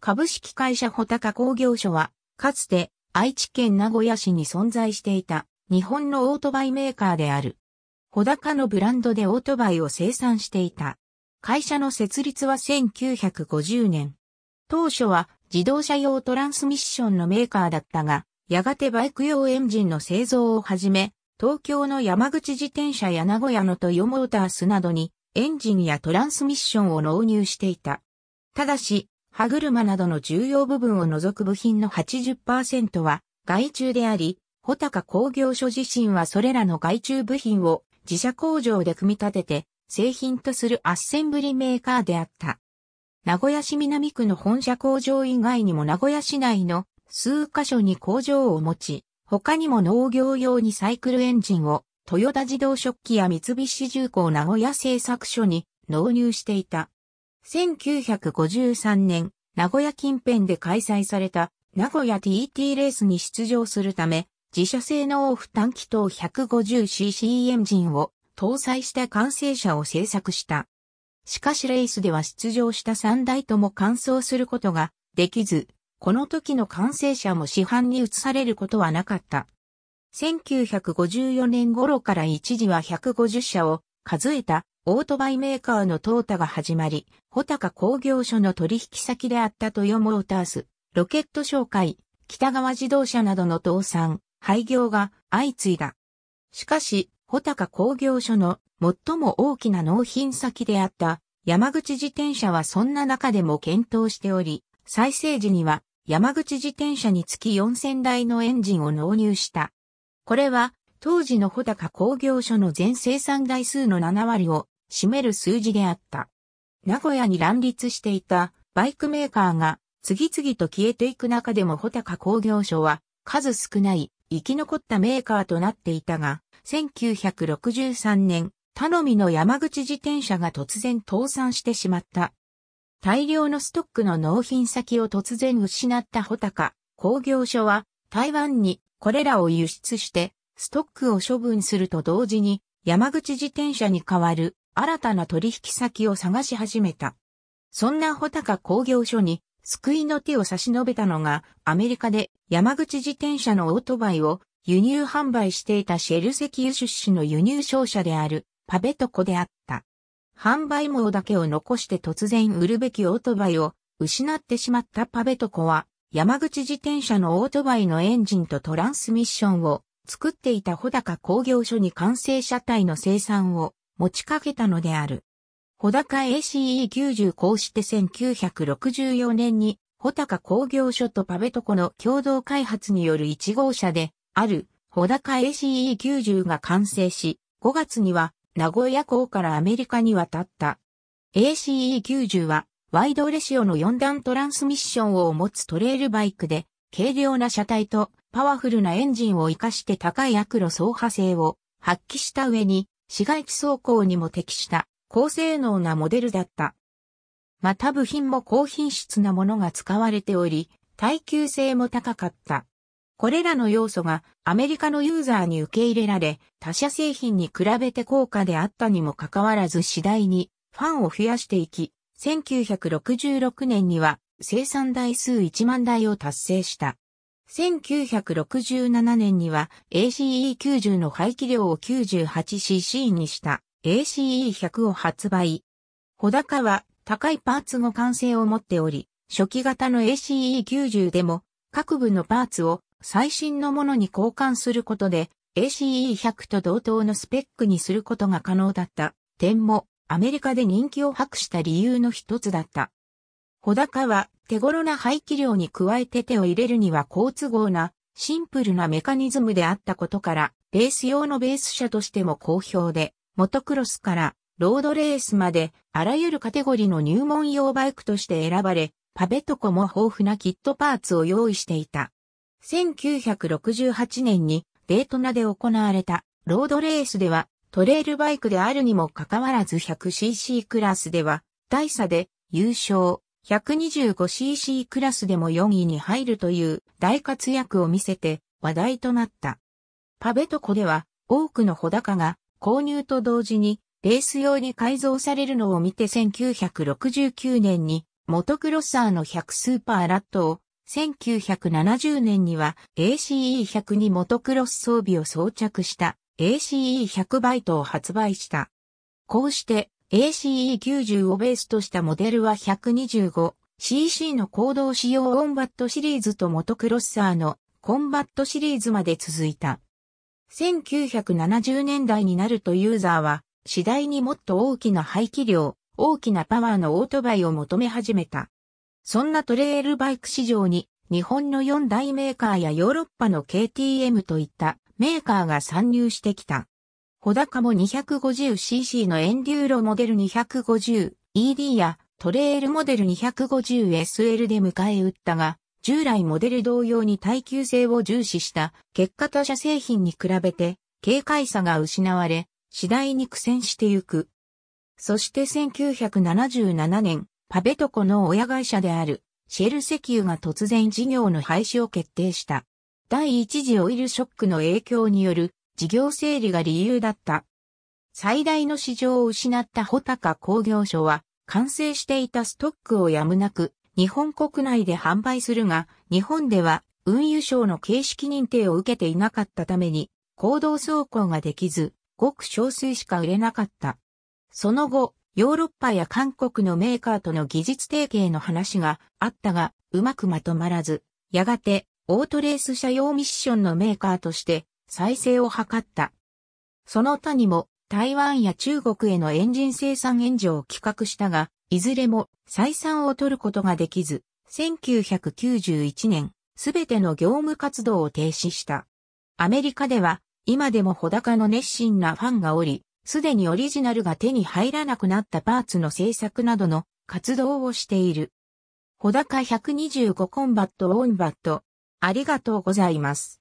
株式会社穂高工業所は、かつて愛知県名古屋市に存在していた日本のオートバイメーカーである。穂高のブランドでオートバイを生産していた。会社の設立は1950年。当初は自動車用トランスミッションのメーカーだったが、やがてバイク用エンジンの製造をはじめ、東京の山口自転車や名古屋のトヨモータースなどにエンジンやトランスミッションを納入していた。ただし、歯車などの重要部分を除く部品の80%は外注であり、穂高工業所自身はそれらの外注部品を自社工場で組み立てて製品とするアッセンブリメーカーであった。名古屋市南区の本社工場以外にも名古屋市内の数カ所に工場を持ち、他にも農業用にサイクルエンジンを豊田自動食器や三菱重工名古屋製作所に納入していた。1953年、名古屋近辺で開催された名古屋 TT レースに出場するため、自社製のオフ短気筒 150cc エンジンを搭載した完成車を製作した。しかしレースでは出場した3台とも完走することができず、この時の完成車も市販に移されることはなかった。1954年頃から一時は150社を数えたオートバイメーカーのータが始まり、穂高工業所の取引先であったトヨモータース、ロケット紹介、北川自動車などの倒産、廃業が相次いだ。しかし、穂高工業所の最も大きな納品先であった山口自転車はそんな中でも検討しており、再生時には山口自転車につき4000台のエンジンを納入した。これは当時の穂高工業所の全生産台数の7割を占める数字であった。名古屋に乱立していたバイクメーカーが次々と消えていく中でも穂高工業所は数少ない生き残ったメーカーとなっていたが、1963年、頼みの山口自転車が突然倒産してしまった。大量のストックの納品先を突然失った穂高工業所は台湾にこれらを輸出してストックを処分すると同時に山口自転車に代わる新たな取引先を探し始めた。そんな穂高工業所に救いの手を差し伸べたのがアメリカで山口自転車のオートバイを輸入販売していたシェル石油出資の輸入商社であるパベトコであった。販売網だけを残して突然売るべきオートバイを失ってしまったパベトコは山口自転車のオートバイのエンジンとトランスミッションを作っていた穂高工業所に完成車体の生産を持ちかけたのである。穂高 ACE90 こうして1964年に穂高工業所とパベトコの共同開発による1号車である穂高 ACE90 が完成し、5月には名古屋港からアメリカに渡った。ACE90 はワイドレシオの4段トランスミッションを持つトレールバイクで軽量な車体とパワフルなエンジンを活かして高い悪路走破性を発揮した上に、市街地走行にも適した高性能なモデルだった。また部品も高品質なものが使われており、耐久性も高かった。これらの要素がアメリカのユーザーに受け入れられ、他社製品に比べて高価であったにもかかわらず次第にファンを増やしていき、1966年には生産台数1万台を達成した。1967年には ACE90 の排気量を 98cc にした ACE100 を発売。小高は高いパーツ互換性を持っており、初期型の ACE90 でも各部のパーツを最新のものに交換することで ACE100 と同等のスペックにすることが可能だった点もアメリカで人気を博した理由の一つだった。小高は手頃な排気量に加えて手を入れるには好都合なシンプルなメカニズムであったことから、レース用のベース車としても好評で、モトクロスからロードレースまであらゆるカテゴリーの入門用バイクとして選ばれ、パベトコも豊富なキットパーツを用意していた。1968年にデートナで行われたロードレースではトレイルバイクであるにもかかわらず 100cc クラスでは大差で優勝。125cc クラスでも4位に入るという大活躍を見せて話題となった。パベトコでは多くの穂高が購入と同時にレース用に改造されるのを見て1969年にモトクロッサーの100スーパーラットを1970年には ACE100 にモトクロス装備を装着した ACE100 バイトを発売した。こうして ACE90 をベースとしたモデルは 125cc の行動仕様オンバットシリーズとモトクロッサーのコンバットシリーズまで続いた。1970年代になるとユーザーは次第にもっと大きな排気量、大きなパワーのオートバイを求め始めた。そんなトレールバイク市場に日本の4大メーカーやヨーロッパの KTM といったメーカーが参入してきた。ホダカも 250cc のエンデューロモデル 250ED やトレールモデル 250SL で迎え撃ったが、従来モデル同様に耐久性を重視した結果他社製品に比べて軽快さが失われ、次第に苦戦してゆく。そして1977年、パベトコの親会社であるシェル石油が突然事業の廃止を決定した。第一次オイルショックの影響による事業整理が理由だった。最大の市場を失った穂高工業所は、完成していたストックをやむなく、日本国内で販売するが、日本では運輸省の形式認定を受けていなかったために、行動走行ができず、ごく少数しか売れなかった。その後、ヨーロッパや韓国のメーカーとの技術提携の話があったが、うまくまとまらず、やがて、オートレース車用ミッションのメーカーとして、再生を図った。その他にも台湾や中国へのエンジン生産援助を企画したが、いずれも採算を取ることができず、1991年、すべての業務活動を停止した。アメリカでは、今でも穂高の熱心なファンがおり、すでにオリジナルが手に入らなくなったパーツの制作などの活動をしている。穂高125コンバットオンバット。ありがとうございます。